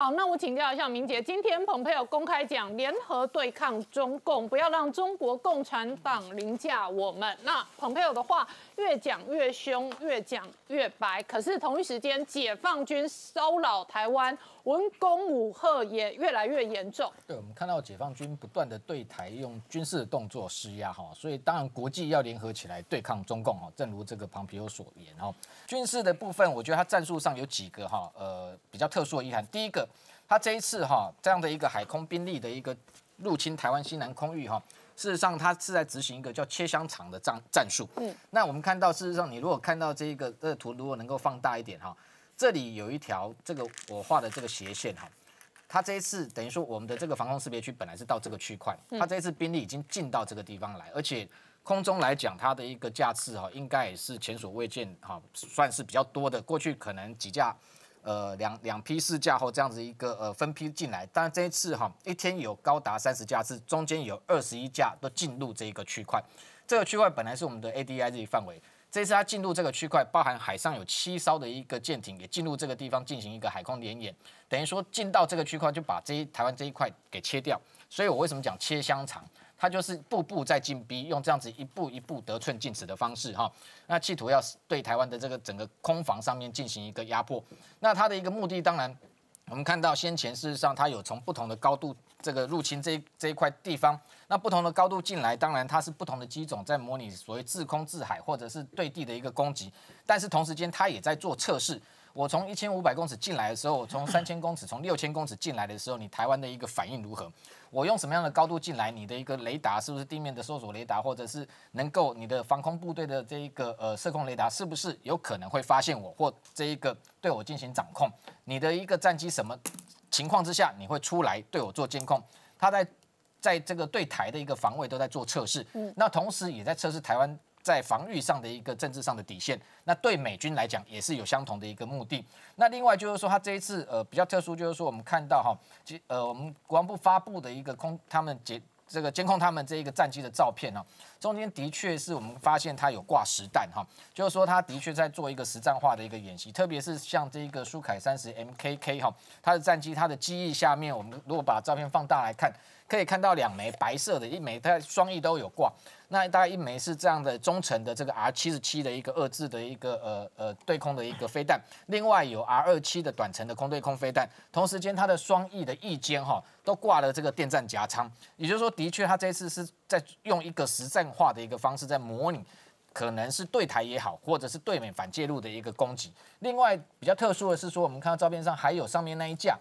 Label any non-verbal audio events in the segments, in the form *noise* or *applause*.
好，那我请教一下明姐，今天蓬佩奥公开讲联合对抗中共，不要让中国共产党凌驾我们。那蓬佩奥的话越讲越凶，越讲越白，可是同一时间解放军骚扰台湾。文攻武赫也越来越严重。对，我们看到解放军不断的对台用军事动作施压，哈，所以当然国际要联合起来对抗中共，哈。正如这个旁皮欧所言，哈，军事的部分，我觉得他战术上有几个，哈，呃，比较特殊的遗憾。第一个，他这一次，哈，这样的一个海空兵力的一个入侵台湾西南空域，哈，事实上他是在执行一个叫“切香肠”的战战术。嗯，那我们看到，事实上，你如果看到这一个这图，如果能够放大一点，哈。这里有一条这个我画的这个斜线哈，它这一次等于说我们的这个防空识别区本来是到这个区块，它这一次兵力已经进到这个地方来，而且空中来讲，它的一个架次哈，应该也是前所未见哈，算是比较多的。过去可能几架，呃两两批四架或这样子一个呃分批进来，但是这一次哈一天有高达三十架次，中间有二十一架都进入这个区块，这个区块本来是我们的 ADIZ 范围。这次它进入这个区块，包含海上有七艘的一个舰艇也进入这个地方进行一个海空联演，等于说进到这个区块就把这一台湾这一块给切掉。所以我为什么讲切香肠？它就是步步在进逼，用这样子一步一步得寸进尺的方式哈，那企图要对台湾的这个整个空防上面进行一个压迫。那它的一个目的，当然我们看到先前事实上它有从不同的高度。这个入侵这这一块地方，那不同的高度进来，当然它是不同的机种在模拟所谓制空、制海或者是对地的一个攻击，但是同时间它也在做测试。我从一千五百公尺进来的时候，从三千公尺、从六千公尺进来的时候，你台湾的一个反应如何？我用什么样的高度进来？你的一个雷达是不是地面的搜索雷达，或者是能够你的防空部队的这一个呃射控雷达是不是有可能会发现我或这一个对我进行掌控？你的一个战机什么？情况之下，你会出来对我做监控？他在在这个对台的一个防卫都在做测试，那同时也在测试台湾在防御上的一个政治上的底线。那对美军来讲也是有相同的一个目的。那另外就是说，他这一次呃比较特殊，就是说我们看到哈，呃我们国防部发布的一个空，他们解这个监控他们这一个战机的照片哦，中间的确是我们发现它有挂实弹哈，就是说它的确在做一个实战化的一个演习，特别是像这一个苏凯三十 M K K 哈，它的战机它的机翼下面，我们如果把照片放大来看。可以看到两枚白色的，一枚它双翼都有挂，那大概一枚是这样的中程的这个 R 七十七的一个二字的一个呃呃对空的一个飞弹，另外有 R 二七的短程的空对空飞弹，同时间它的双翼的翼尖哈都挂了这个电站夹舱，也就是说的确它这次是在用一个实战化的一个方式在模拟，可能是对台也好，或者是对美反介入的一个攻击。另外比较特殊的是说，我们看到照片上还有上面那一架。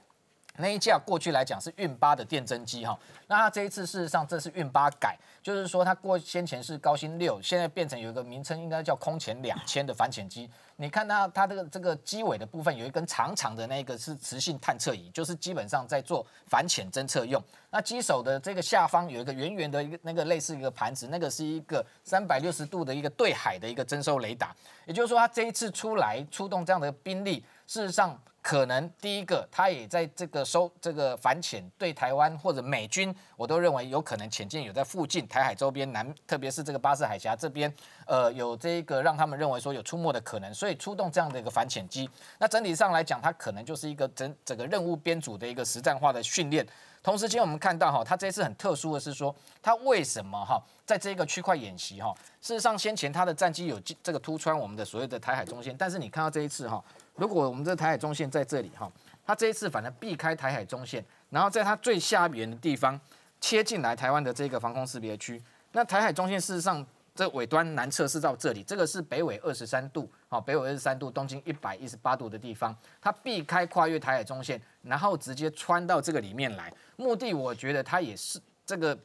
那一架过去来讲是运八的电侦机哈，那它这一次事实上这是运八改，就是说它过先前是高新六，现在变成有一个名称应该叫空前两千的反潜机。你看它它这个这个机尾的部分有一根长长的那一个是磁性探测仪，就是基本上在做反潜侦测用。那机首的这个下方有一个圆圆的一个那个类似一个盘子，那个是一个三百六十度的一个对海的一个征收雷达。也就是说它这一次出来出动这样的兵力，事实上。可能第一个，他也在这个收这个反潜，对台湾或者美军，我都认为有可能潜舰有在附近台海周边南，特别是这个巴士海峡这边，呃，有这个让他们认为说有出没的可能，所以出动这样的一个反潜机。那整体上来讲，它可能就是一个整整个任务编组的一个实战化的训练。同时间，我们看到哈，它这次很特殊的是说，它为什么哈？在这个区块演习哈，事实上先前他的战机有这个突穿我们的所谓的台海中线，但是你看到这一次哈，如果我们这台海中线在这里哈，他这一次反而避开台海中线，然后在它最下缘的地方切进来台湾的这个防空识别区。那台海中线事实上这尾端南侧是到这里，这个是北纬二十三度，好，北纬二十三度，东经一百一十八度的地方，它避开跨越台海中线，然后直接穿到这个里面来，目的我觉得它也是这个。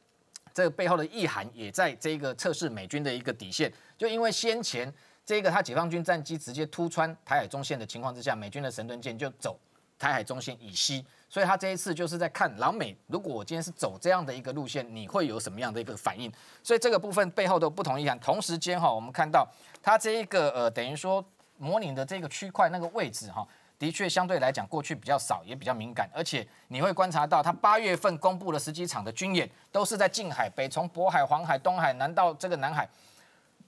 这个背后的意涵也在这一个测试美军的一个底线，就因为先前这个他解放军战机直接突穿台海中线的情况之下，美军的神盾舰就走台海中线以西，所以他这一次就是在看老美，如果我今天是走这样的一个路线，你会有什么样的一个反应？所以这个部分背后的不同意涵，同时间哈，我们看到它这一个呃，等于说模拟的这个区块那个位置哈。的确，相对来讲，过去比较少，也比较敏感，而且你会观察到，他八月份公布了十几场的军演，都是在近海，北从渤海、黄海、东海，南到这个南海，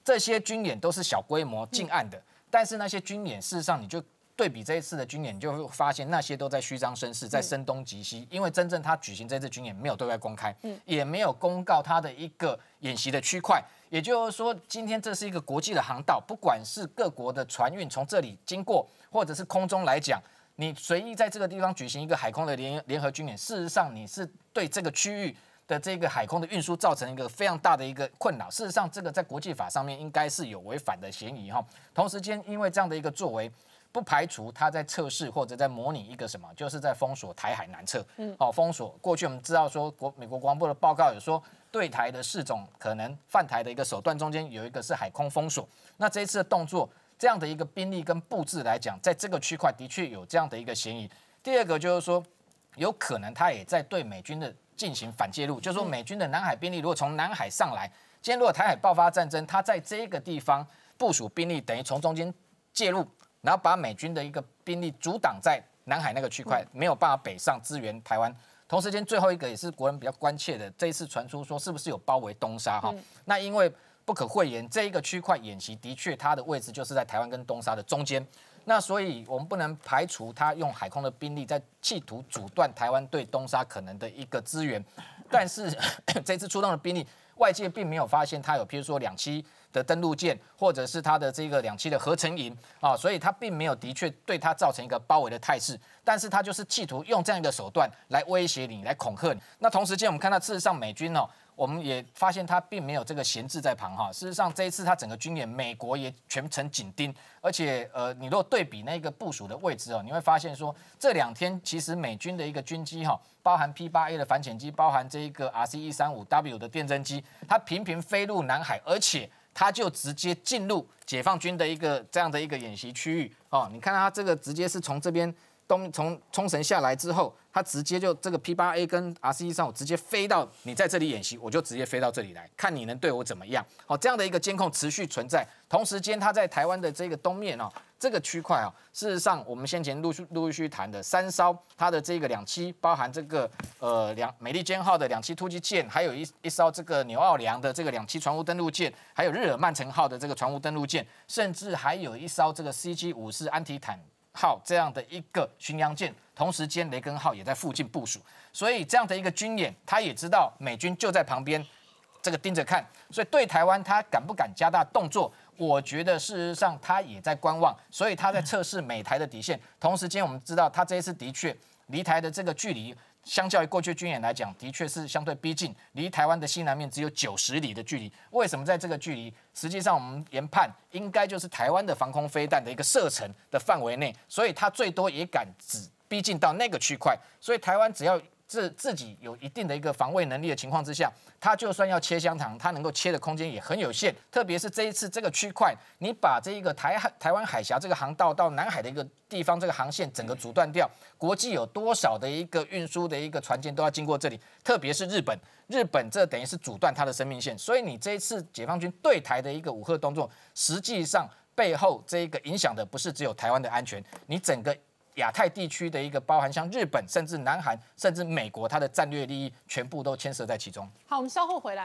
这些军演都是小规模近岸的。但是那些军演，事实上你就。对比这一次的军演，就会发现那些都在虚张声势，在声东击西。因为真正他举行这次军演，没有对外公开，也没有公告他的一个演习的区块。也就是说，今天这是一个国际的航道，不管是各国的船运从这里经过，或者是空中来讲，你随意在这个地方举行一个海空的联联合军演，事实上你是对这个区域的这个海空的运输造成一个非常大的一个困扰。事实上，这个在国际法上面应该是有违反的嫌疑哈。同时间，因为这样的一个作为。不排除他在测试或者在模拟一个什么，就是在封锁台海南侧。嗯，哦，封锁。过去我们知道说，国美国国防部的报告有说，对台的四种可能犯台的一个手段中间有一个是海空封锁。那这一次的动作，这样的一个兵力跟布置来讲，在这个区块的确有这样的一个嫌疑。第二个就是说，有可能他也在对美军的进行反介入，就是说美军的南海兵力如果从南海上来，今天如果台海爆发战争，他在这个地方部署兵力，等于从中间介入。然后把美军的一个兵力阻挡在南海那个区块，没有办法北上支援台湾。同时间，最后一个也是国人比较关切的，这一次传出说是不是有包围东沙？哈，那因为不可讳言，这一个区块演习的确它的位置就是在台湾跟东沙的中间。那所以我们不能排除他用海空的兵力在企图阻断台湾对东沙可能的一个支援。但是 *coughs* 这次出动的兵力，外界并没有发现他有譬如说两栖。的登陆舰，或者是它的这个两栖的合成营啊，所以它并没有的确对它造成一个包围的态势，但是它就是企图用这样一个手段来威胁你，来恐吓你。那同时间，我们看到事实上美军哦，我们也发现它并没有这个闲置在旁哈。事实上这一次它整个军演，美国也全程紧盯，而且呃，你若对比那个部署的位置哦，你会发现说这两天其实美军的一个军机哈，包含 P 八 A 的反潜机，包含这一个 R C 一三五 W 的电侦机，它频频飞入南海，而且。他就直接进入解放军的一个这样的一个演习区域哦，你看他这个直接是从这边。从冲绳下来之后，他直接就这个 p 八 a 跟 r c 三五直接飞到你在这里演习，我就直接飞到这里来看你能对我怎么样？好，这样的一个监控持续存在。同时间，他在台湾的这个东面哦，这个区块啊，事实上我们先前陆续陆续谈的三艘，它的这个两栖，包含这个呃两美利坚号的两栖突击舰，还有一一艘这个纽奥良的这个两栖船坞登陆舰，还有日耳曼城号的这个船坞登陆舰，甚至还有一艘这个 c g 五四安提坦。号这样的一个巡洋舰，同时间雷根号也在附近部署，所以这样的一个军演，他也知道美军就在旁边这个盯着看，所以对台湾他敢不敢加大动作，我觉得事实上他也在观望，所以他在测试美台的底线，同时间我们知道他这一次的确离台的这个距离。相较于过去军演来讲，的确是相对逼近，离台湾的西南面只有九十里的距离。为什么在这个距离，实际上我们研判应该就是台湾的防空飞弹的一个射程的范围内，所以它最多也敢只逼近到那个区块。所以台湾只要。自自己有一定的一个防卫能力的情况之下，他就算要切香肠，他能够切的空间也很有限。特别是这一次这个区块，你把这一个台海、台湾海峡这个航道到南海的一个地方这个航线整个阻断掉，国际有多少的一个运输的一个船舰都要经过这里，特别是日本，日本这等于是阻断它的生命线。所以你这一次解放军对台的一个武核动作，实际上背后这一个影响的不是只有台湾的安全，你整个。亚太地区的一个包含像日本、甚至南韩、甚至美国，它的战略利益全部都牵涉在其中。好，我们稍后回来。